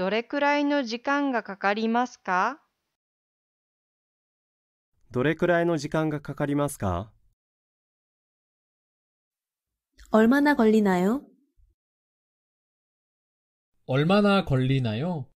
どれくらいの時間がかかりますかどれくらいの時間がかかりますか얼마나걸리나요얼마나걸리나요